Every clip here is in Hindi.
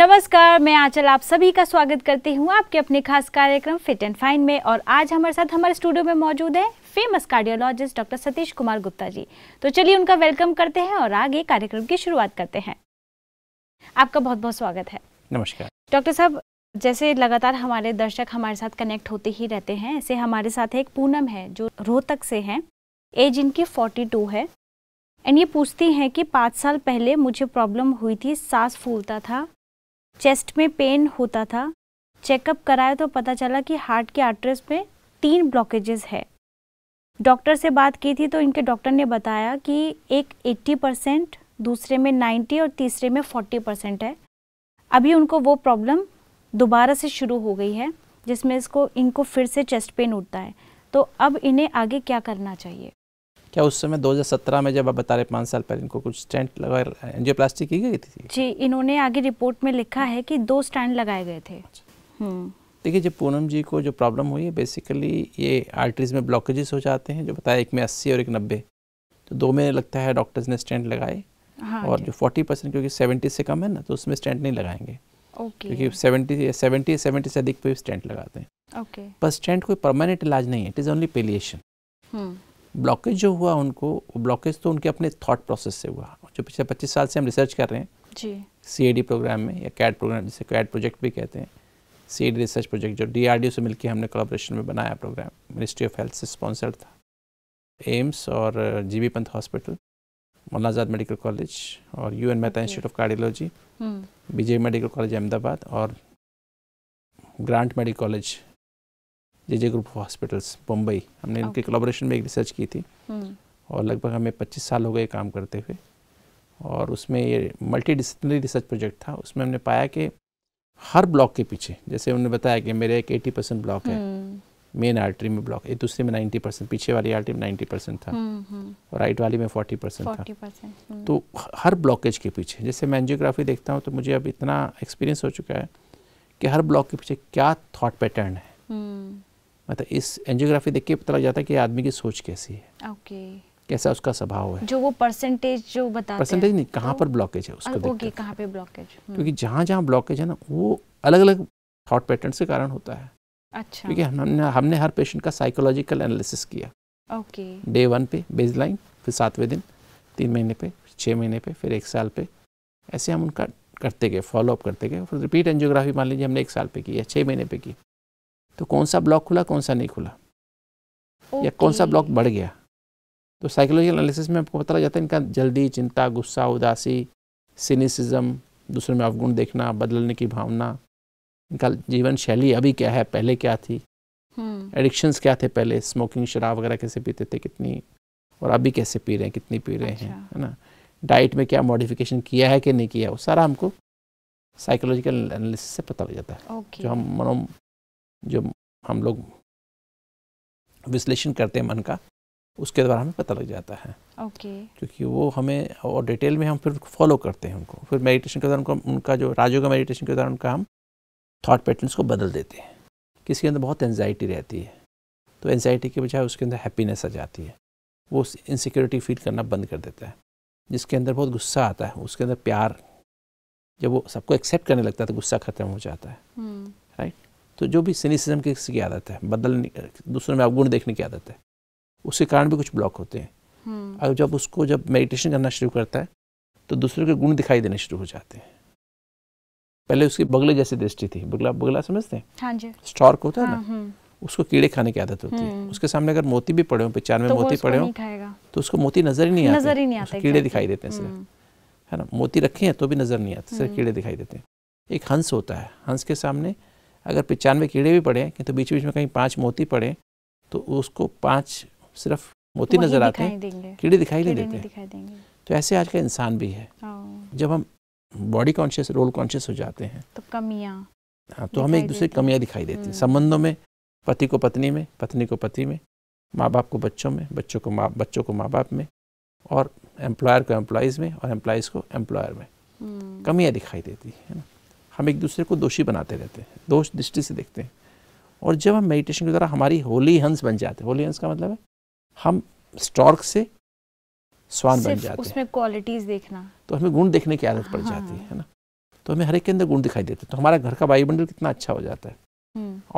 नमस्कार मैं आंचल आप सभी का स्वागत करती हूँ आपके अपने खास कार्यक्रम फिट एंड फाइन में और आज हमारे साथ हमारे स्टूडियो में मौजूद है famous cardiologist doctor Satish Kumar Gupta ji तो चलिए उनका वेलकम करते हैं और आगे कार्यक्रम की शुरुआत करते हैं आपका बहुत बहुत स्वागत है नमस्कार डॉक्टर साहब जैसे लगातार हमारे दर्शक हमारे साथ कनेक्ट होते ही रहते हैं ऐसे हमारे साथ एक पूनम है जो रोहतक से हैं एज इनकी फोर्टी है एंड ये पूछती हैं कि पाँच साल पहले मुझे प्रॉब्लम हुई थी सांस फूलता था चेस्ट में पेन होता था चेकअप कराया तो पता चला कि हार्ट के आर्टरीज में तीन ब्लॉकेजेस है डॉक्टर से बात की थी तो इनके डॉक्टर ने बताया कि एक 80 परसेंट दूसरे में 90 और तीसरे में 40 परसेंट है अभी उनको वो प्रॉब्लम दोबारा से शुरू हो गई है जिसमें इसको इनको फिर से चेस्ट पेन उठता है तो अब इन्हें आगे क्या करना चाहिए क्या उस समय 2017 में जब आप बता रहे पाँच साल पहले इनको कुछ स्टैंड लगा एनजियोप्लास्टी की गई थी जी इन्होंने आगे रिपोर्ट में लिखा है कि दो स्टैंड लगाए गए थे अच्छा। हम्म। देखिए जब पूनम जी को जो प्रॉब्लम हुई है बेसिकली ये आर्टरीज में ब्लॉकेजेस हो जाते हैं जो बताया एक में अस्सी और एक नब्बे तो दो में लगता है डॉक्टर्स ने स्टैंड लगाए हाँ और जो फोर्टी परसेंट क्योंकि सेवेंटी से कम है ना तो उसमें स्टैंड नहीं लगाएंगे okay. क्योंकि सेवेंटी सेवेंटी सेवेंटी से अधिक पे स्टैंड लगाते हैं ओके पर स्टैंड कोई परमानेंट इलाज नहीं है it is only palliation blockage जो हुआ उनको ब्लॉकेज तो उनके अपने थॉट प्रोसेस से हुआ जो पिछले पच्चीस साल से हम रिसर्च कर रहे हैं ए डी प्रोग्राम में या कैट प्रोग्राम जिसे कैट प्रोजेक्ट भी कहते हैं सी रिसर्च प्रोजेक्ट जो डी आर डी ओ से मिलकर हमने कोलाब्रेशन में बनाया प्रोग्राम मिनिस्ट्री ऑफ हेल्थ से स्पॉन्सर्ड था एम्स और uh, G B Pant hospital Maulana Azad medical college और U N Mehta institute of cardiology BJ medical college Ahmedabad और Grant medical college J J group hospitals Mumbai हमने इनके कोलाबोरेशन में एक रिसर्च की थी हम्म। और लगभग हमें 25 साल हो गए काम करते हुए और उसमें ये मल्टी डिसिप्लिनरी रिसर्च प्रोजेक्ट था उसमें हमने पाया कि हर ब्लॉक के पीछे जैसे उन्होंने बताया कि मेरे एक 80 परसेंट ब्लॉक है हम्म। मेन आर्टरी में ब्लॉक एक दूसरे में 90 परसेंट पीछे वाली आर्टरी में 90 परसेंट था हम्म, और राइट वाली में 40 परसेंट था तो हर ब्लॉकेज के पीछे जैसे मैं एनजियोग्राफी देखता हूँ तो मुझे अब इतना एक्सपीरियंस हो चुका है कि हर ब्लॉक के पीछे क्या थाट पैटर्न है मतलब इस एंजियोग्राफी देख के पता लग जाता है कि आदमी की सोच कैसी है ओके कैसा उसका स्वभाव है जो वो परसेंटेज जो बताते परसेंटेज नहीं कहाँ तो पर ब्लॉकेज है उसको ओके कहाँ पे ब्लॉकेज क्योंकि हम्म। जहाँ जहाँ ब्लॉकेज है ना वो अलग अलग थॉट पैटर्न के कारण होता है अच्छा क्योंकि हमने हमने हर पेशेंट का साइकोलॉजिकल एनालिसिस किया ओके डे वन पे बेज लाइन फिर सातवें दिन तीन महीने पे छः महीने पे फिर एक साल पे ऐसे हम उनका करते गए फॉलोअप करते गए फिर रिपीट एंजियोग्राफी मान लीजिए हमने एक साल पे की या छः महीने पे की तो कौन सा ब्लॉक खुला कौन सा नहीं खुला okay. या कौन सा ब्लॉक बढ़ गया तो साइकोलॉजिकल एनालिसिस में आपको पता लग जाता है इनका जल्दी चिंता गुस्सा उदासी सिनिसिज्म दूसरे में अवगुण देखना बदलने की भावना इनका जीवन शैली अभी क्या है पहले क्या थी एडिक्शंस hmm. क्या थे पहले स्मोकिंग शराब वगैरह कैसे पीते थे कितनी और अभी कैसे पी रहे हैं कितनी पी रहे अच्छा। हैं है ना डाइट में क्या मॉडिफिकेशन किया है कि नहीं किया वो सारा हमको साइकोलॉजिकल एनालिसिस से पता लग जाता है okay. जो हम मनो जब हम लोग विश्लेषण करते हैं मन का उसके द्वारा हमें पता लग जाता है ओके okay. क्योंकि वो हमें और डिटेल में हम फिर फॉलो करते हैं उनको फिर मेडिटेशन के दौरान उनका, उनका जो राजयोग मेडिटेशन के दौरान उनका हम थॉट पैटर्न्स को बदल देते हैं किसी के अंदर बहुत एनजाइटी रहती है तो एनजाइटी के बजाय उसके अंदर हैप्पीनेस आ जाती है वो इनसिक्योरिटी फील करना बंद कर देता है जिसके अंदर बहुत गुस्सा आता है उसके अंदर प्यार जब वो सबको एक्सेप्ट करने लगता है तो गुस्सा खत्म हो जाता है राइट hmm. तो जो भी सिनिसिज्म की किसी की आदत है बदलने दूसरों में अवगुण देखने की आदत है उसके कारण भी कुछ ब्लॉक होते हैं और हम्म। जब उसको जब मेडिटेशन करना शुरू करता है तो दूसरे के गुण दिखाई देने शुरू हो जाते हैं पहले उसकी बगले जैसी दृष्टि थी बगला बगला समझते हैं हाँ जी स्टॉर्क होता है ना हाँ, हम्म। उसको कीड़े खाने की आदत होती है हम्म। उसके सामने अगर मोती भी पड़े हो पिचार में तो मोती पड़े हो तो उसको मोती नजर ही नहीं आते नहीं आते कीड़े दिखाई देते हैं सिर्फ है ना मोती रखे हैं तो भी नजर नहीं आते सिर्फ कीड़े दिखाई देते हैं एक हंस होता है हंस के सामने अगर पचानवे कीड़े भी पड़े कि तो बीच बीच में कहीं पांच मोती पड़े तो उसको पाँच सिर्फ मोती नज़र आते हैं कीड़े दिखाई नहीं देते तो ऐसे आज का इंसान भी है हाँ। जब हम बॉडी कॉन्शियस रोल कॉन्शियस हो जाते हैं तो कमियाँ हाँ तो हमें एक दूसरे की कमियाँ दिखाई देती हैं हम्म। संबंधों में पति को पत्नी में पत्नी को पति में माँ बाप को बच्चों में बच्चों को माँ बच्चों को माँ बाप में और एम्प्लॉयर को एम्प्लॉयज़ में और एम्प्लॉयज़ को एम्प्लॉयर में हम्म। कमियाँ दिखाई देती है ना हम एक दूसरे को दोषी बनाते रहते हैं दोष दृष्टि से देखते हैं और जब हम मेडिटेशन के द्वारा हमारी होली हंस बन जाते हैं होली हंस का मतलब है हम स्टॉर्क से स्वान बन जाते हैं उसमें क्वालिटीज देखना तो हमें गुण देखने की आदत हाँ। पड़ जाती हाँ। है ना तो हमें हर एक के अंदर गुण दिखाई देते हैं तो हमारा घर का वायुमंडल कितना अच्छा हो जाता है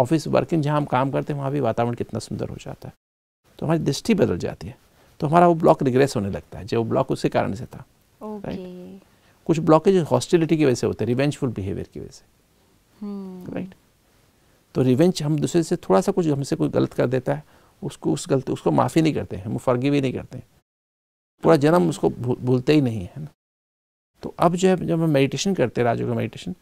ऑफिस हम्म। वर्किंग जहाँ हम काम करते हैं वहाँ भी वातावरण कितना सुंदर हो जाता है तो हमारी दृष्टि बदल जाती है तो हमारा वो ब्लॉक रिग्रेस होने लगता है जो ब्लॉक उसी कारण से था right? कुछ ब्लॉकेज हॉस्टिलिटी की वजह से होते हैं रिवेंजफुल बिहेवियर की वजह से राइट हम्म। तो रिवेंज हम दूसरे से थोड़ा सा कुछ हमसे कोई गलत कर देता है उसको उस गलत उसको माफ़ी नहीं करते हैं हम फॉरगिव ही नहीं करते हैं पूरा जन्म उसको भूलते ही नहीं है ना तो अब जो है जब हम मेडिटेशन करते हैं राजू का मेडिटेशन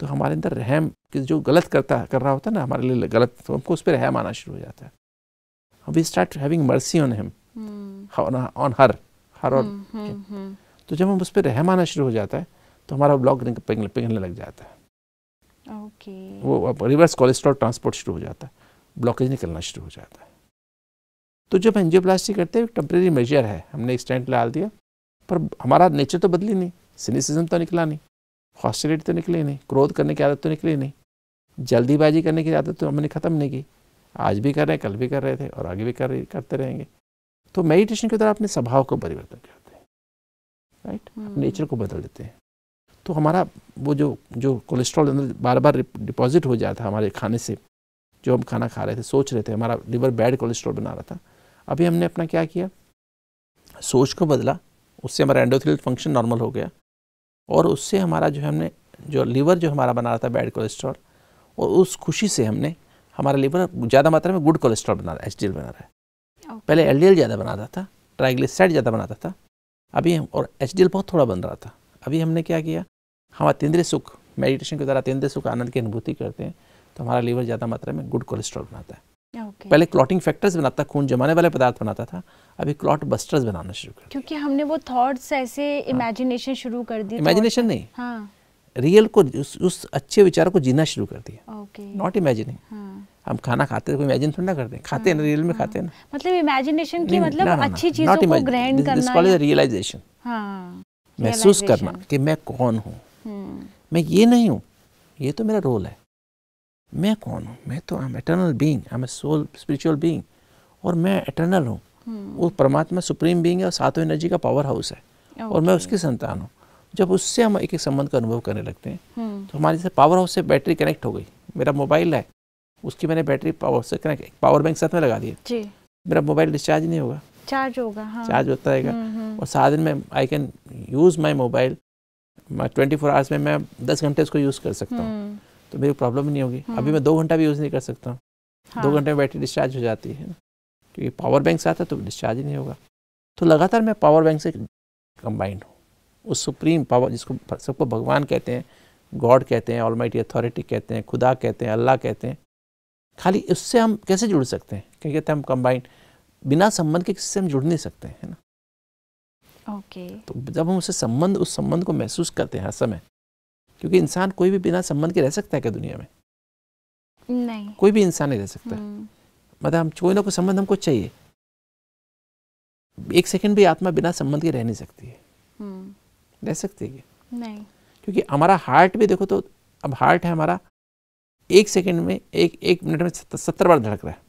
तो हमारे अंदर रहम कि जो गलत करता कर रहा होता है ना हमारे लिए गलत तो हमको उस पर रहम आना शुरू हो जाता है we start having mercy on him on her her और तो जब हम उस पर रहम आना शुरू हो जाता है तो हमारा ब्लॉक पिघलने लग जाता है ओके okay. वो अब रिवर्स कोलेस्ट्रॉल ट्रांसपोर्ट शुरू हो जाता है ब्लॉकेज निकलना शुरू हो जाता है तो जब एनजियोप्लास्टी करते हैं टेम्प्रेरी मेजर है हमने स्टैंड डाल दिया पर हमारा नेचर तो बदली नहीं सिनिसिज्म तो निकला नहीं हॉस्टिलिटी तो निकली नहीं क्रोध करने की आदत तो निकली नहीं जल्दीबाजी करने की आदत तो हमने ख़त्म नहीं की आज भी कर रहे हैं कल भी कर रहे थे और आगे भी कर करते रहेंगे तो मेडिटेशन के द्वारा अपने स्वभाव को परिवर्तन किया राइट हम्म। नेचर को बदल देते हैं तो हमारा वो जो जो कोलेस्ट्रॉल अंदर बार बार डिपॉजिट हो जाता था हमारे खाने से जो हम खाना खा रहे थे सोच रहे थे हमारा लिवर बैड कोलेस्ट्रॉल बना रहा था अभी हमने अपना क्या किया सोच को बदला उससे हमारा एंडोथिल फंक्शन नॉर्मल हो गया और उससे हमारा जो हमने जो लीवर जो हमारा बना रहा था बैड कोलेस्ट्रॉल और उस खुशी से हमने हमारा लीवर ज़्यादा मात्रा में गुड कोलेस्ट्रॉल बना रहा है एच बना रहा है पहले एल ज़्यादा बना रहा था ट्राइग्लिसराइड ज़्यादा बनाता था अभी हम और एच बहुत थोड़ा बन रहा था अभी हमने क्या किया हम अतेंद्रिय सुख मेडिटेशन के द्वारा अतेंद्रिय सुख आनंद की अनुभूति करते हैं तो हमारा लीवर ज़्यादा मात्रा में गुड कोलेस्ट्रॉल बनाता है Okay. पहले क्लॉटिंग फैक्टर्स बनाता खून जमाने वाले पदार्थ बनाता था अभी क्लॉट बस्टर्स बनाना शुरू कर क्योंकि हमने वो थॉट्स ऐसे इमेजिनेशन हाँ। शुरू कर दी इमेजिनेशन नहीं हाँ। रियल को उस, उस अच्छे विचार को जीना शुरू कर दिया नॉट इमेजिनिंग हम खाना खाते तो इमेजिन थोड़ी ना करते हैं खाते हैं ना रियल हाँ, में हाँ। खाते हैं ना मतलब इमेजिनेशन की मतलब अच्छी चीजों को ग्रैंड करना दिस कॉल इज रियलाइजेशन महसूस करना कि मैं कौन हूँ हम्म। मैं ये नहीं हूँ ये तो मेरा रोल है मैं कौन हूँ मैं तो I am eternal being I am soul spiritual being और मैं एटर्नल हूँ हम्म। वो परमात्मा सुप्रीम बींग है और सातों एनर्जी का पावर हाउस है और मैं उसकी संतान हूँ जब उससे हम एक एक संबंध का अनुभव करने लगते हैं हम्म। तो हमारे से पावर हाउस से बैटरी कनेक्ट हो गई मेरा मोबाइल है उसकी मैंने बैटरी पावर से कनेक्ट पावर बैंक साथ में लगा दिया जी मेरा मोबाइल डिस्चार्ज नहीं होगा चार्ज होगा हाँ। चार्ज होता रहेगा हम्म, हम्म। और दिन में I can use my mobile twenty four hours में मैं दस घंटे उसको यूज़ कर सकता हूँ हम्म। तो मेरी प्रॉब्लम नहीं होगी अभी मैं दो घंटा भी यूज़ नहीं कर सकता हूँ दो हाँ। घंटे में बैटरी डिस्चार्ज हो जाती है क्योंकि पावर बैंक साथ है तो डिस्चार्ज ही नहीं होगा तो लगातार मैं पावर बैंक से कंबाइंड हूँ उस सुप्रीम पावर जिसको सबको भगवान कहते हैं गॉड कहते हैं ऑलमाइटी अथॉरिटी कहते हैं खुदा कहते हैं अल्लाह कहते हैं खाली उससे हम कैसे जुड़ सकते हैं क्या कहते हैं हम कंबाइंड बिना संबंध के किसी से हम जुड़ नहीं सकते है ना ओके तो जब हम उसे संबंध उस संबंध को महसूस करते हैं हर समय क्योंकि इंसान कोई भी बिना संबंध के रह सकता है क्या दुनिया में नहीं कोई भी इंसान नहीं रह सकता हम्म। मतलब हम कोई ना कोई संबंध हमको चाहिए एक सेकंड भी आत्मा बिना संबंध के रह नहीं सकती है हम्म। रह सकती है नहीं क्योंकि हमारा हार्ट भी देखो तो अब हार्ट है हमारा एक सेकंड में एक एक मिनट में सत्तर बार धड़क रहा है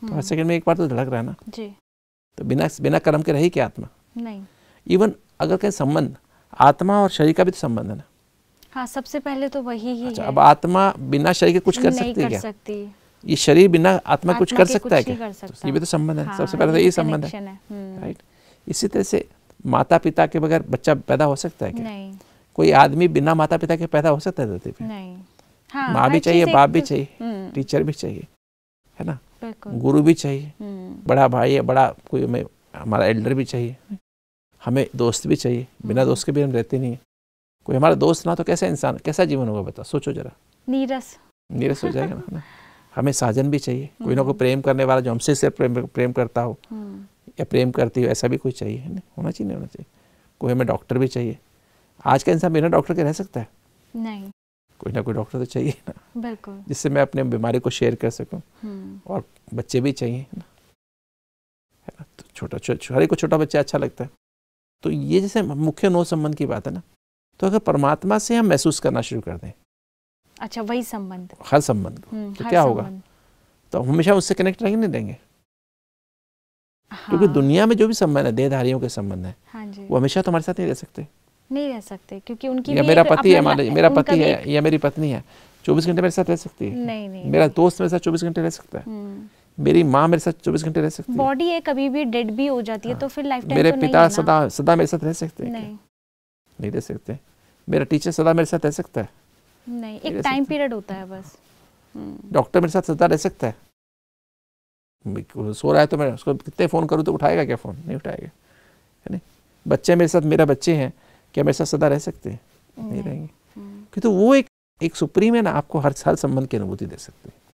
तो हर हम्म। सेकंड में एक बार तो धड़क रहा है ना जी तो बिना बिना कर्म के रही क्या आत्मा नहीं इवन अगर कहीं संबंध आत्मा और शरीर का भी तो संबंध है ना हाँ सबसे पहले तो वही ही अच्छा, है। अब आत्मा बिना शरीर के कुछ कर सकती है क्या ये शरीर बिना आत्मा कुछ कर सकता है क्या तो ये भी तो संबंध है हाँ, सबसे पहले तो ये संबंध है राइट हम्म। इसी तरह से माता पिता के बगैर बच्चा पैदा हो सकता है क्या कोई आदमी बिना माता पिता के पैदा हो सकता है धरती पे नहीं हाँ, माँ भी चाहिए बाप भी चाहिए हम्म। टीचर भी चाहिए है ना गुरु भी चाहिए हम्म। बड़ा भाई है बड़ा कोई हमें हमारा एल्डर भी चाहिए हमें दोस्त भी चाहिए बिना हम्म। दोस्त के भी हम रहते नहीं है कोई हमारा दोस्त ना तो कैसा इंसान कैसा जीवन होगा बताओ सोचो जरा नीरस नीरस हो जाएगा ना हमें साजन भी चाहिए कोई ना कोई प्रेम करने वाला जो हमसे सिर्फ प्रेम प्रेम करता हो या प्रेम करती हो ऐसा भी कोई चाहिए है ना होना चाहिए नहीं होना चाहिए कोई हमें डॉक्टर भी चाहिए आज का इंसान बिना डॉक्टर के रह सकता है नहीं कोई ना कोई डॉक्टर तो चाहिए ना बिल्कुल जिससे मैं अपने बीमारी को शेयर कर सकूँ हम्म। और बच्चे भी चाहिए ना है ना तो छोटा छोटा हर एक को छोटा बच्चा अच्छा लगता है तो ये जैसे मुख्य नौ संबंध की बात है ना तो अगर परमात्मा से हम महसूस करना शुरू कर दें अच्छा वही संबंध हर संबंध हम्म, तो क्या होगा तो हम हमेशा उससे कनेक्ट रहेंगे नहीं देंगे क्योंकि हाँ। तो दुनिया में जो भी संबंध है देहधारियों के संबंध है हाँ वो हमेशा तो हमारे साथ नहीं रह सकते नहीं रह सकते क्योंकि उनकी या मेरा पति है मान मेरा पति है या मेरी पत्नी है चौबीस घंटे मेरे साथ रह सकती है नहीं नहीं मेरा दोस्त मेरे साथ चौबीस घंटे रह सकता है हम्म। मेरी माँ मेरे साथ चौबीस घंटे रह सकती है बॉडी है कभी भी डेड भी हो जाती है हाँ। तो फिर लाइफ मेरे तो पिता सदा सदा मेरे साथ रह सकते हैं नहीं रह सकते मेरा टीचर सदा मेरे साथ रह सकता है नहीं एक टाइम पीरियड होता है बस डॉक्टर हम्म। मेरे साथ सदा रह सकता है सो रहा है तो मैं उसको कितने फ़ोन करूँ तो उठाएगा क्या फ़ोन नहीं उठाएगा है नहीं बच्चे मेरे साथ मेरा बच्चे हैं कि हमेशा सदा रह सकते हैं नहीं हम्म, रहेंगे हम्म। क्योंकि वो एक एक सुप्रीम है ना आपको हर हर संबंध की अनुभूति दे सकते हैं